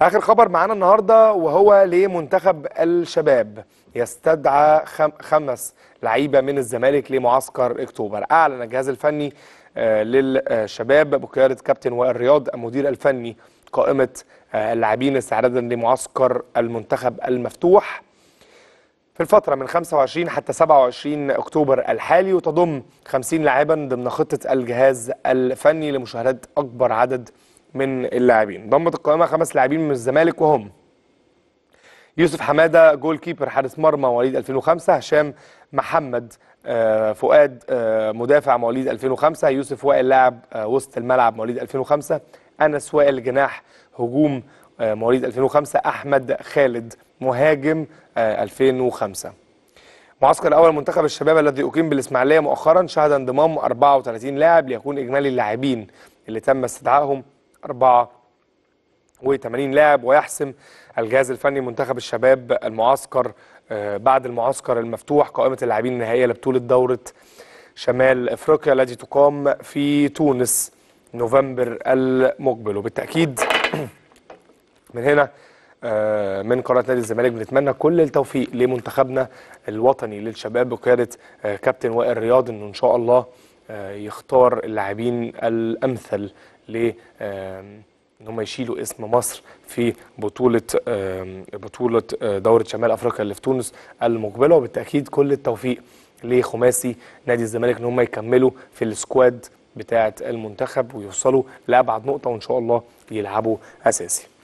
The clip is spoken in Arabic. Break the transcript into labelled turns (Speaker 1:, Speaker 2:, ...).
Speaker 1: اخر خبر معانا النهارده وهو لمنتخب الشباب يستدعى خمس لعيبه من الزمالك لمعسكر اكتوبر اعلن الجهاز الفني آه، للشباب بقياده كابتن وائل رياض المدير الفني قائمه آه، اللاعبين استعدادا لمعسكر المنتخب المفتوح في الفترة من 25 حتى 27 أكتوبر الحالي وتضم 50 لاعبا ضمن خطة الجهاز الفني لمشاهدة أكبر عدد من اللاعبين ضمت القائمه خمس لاعبين من الزمالك وهم يوسف حماده جول كيبر حارس مرمى مواليد 2005 هشام محمد آه، فؤاد آه، مدافع مواليد 2005 يوسف وائل لاعب آه، وسط الملعب مواليد 2005 انس وائل جناح هجوم مواليد 2005 احمد خالد مهاجم 2005 معسكر اول منتخب الشباب الذي اقيم بالاسماعيليه مؤخرا شهد انضمام 34 لاعب ليكون اجمالي اللاعبين اللي تم استدعائهم 84 لاعب ويحسم الجهاز الفني منتخب الشباب المعسكر آه، بعد المعسكر المفتوح قائمة اللاعبين النهائية لبطولة دورة شمال افريقيا التي تقام في تونس نوفمبر المقبل وبالتأكيد من هنا آه، من قناة نادي الزمالك بنتمنى كل التوفيق لمنتخبنا الوطني للشباب بقيادة آه، كابتن وائل رياض انه ان شاء الله يختار اللاعبين الامثل ل ان هم يشيلوا اسم مصر في بطوله بطوله آه، دوره شمال افريقيا اللي في تونس المقبله وبالتاكيد كل التوفيق لخماسي نادي الزمالك ان هم يكملوا في السكواد بتاعه المنتخب ويوصلوا لابعد نقطه وان شاء الله يلعبوا اساسي